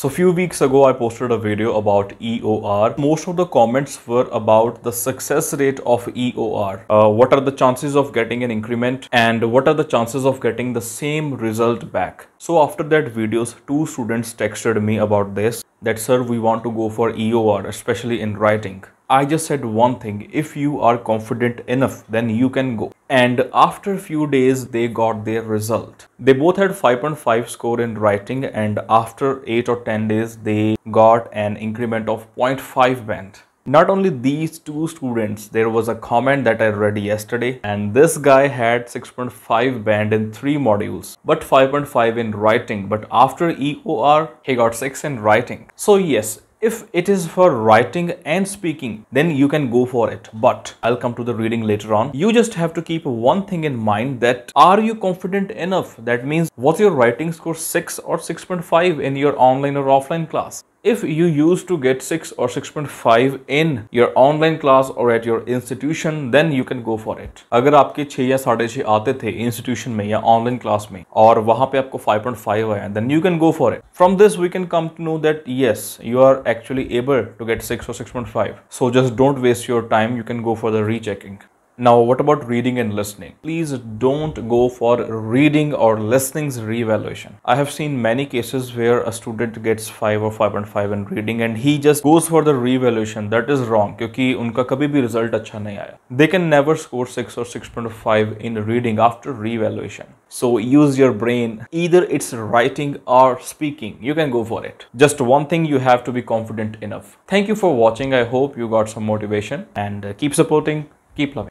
So few weeks ago, I posted a video about EOR. Most of the comments were about the success rate of EOR. Uh, what are the chances of getting an increment and what are the chances of getting the same result back? So after that videos, two students texted me about this that sir, we want to go for EOR, especially in writing. I just said one thing if you are confident enough then you can go and after few days they got their result they both had 5.5 score in writing and after 8 or 10 days they got an increment of 0.5 band not only these two students there was a comment that i read yesterday and this guy had 6.5 band in three modules but 5.5 in writing but after eor he got 6 in writing so yes if it is for writing and speaking, then you can go for it. But I'll come to the reading later on. You just have to keep one thing in mind that are you confident enough? That means was your writing score 6 or 6.5 in your online or offline class? If you used to get 6 or 6.5 in your online class or at your institution, then you can go for it. अगर आपके 6 या साढ़े आते थे institution में या online class में और वहाँ पे आपको 5.5 आया then you can go for it. From this we can come to know that yes, you are actually able to get 6 or 6.5. So just don't waste your time, you can go for the rechecking. Now, what about reading and listening? Please don't go for reading or listening's revaluation. I have seen many cases where a student gets 5 or 5.5 in reading and he just goes for the revaluation. That is wrong because उनका कभी never result 6 or 6.5 in reading after revaluation. So use your brain. Either it's writing or speaking. You can go for it. Just one thing you have to be confident enough. Thank you for watching. I hope you got some motivation and uh, keep supporting, keep loving.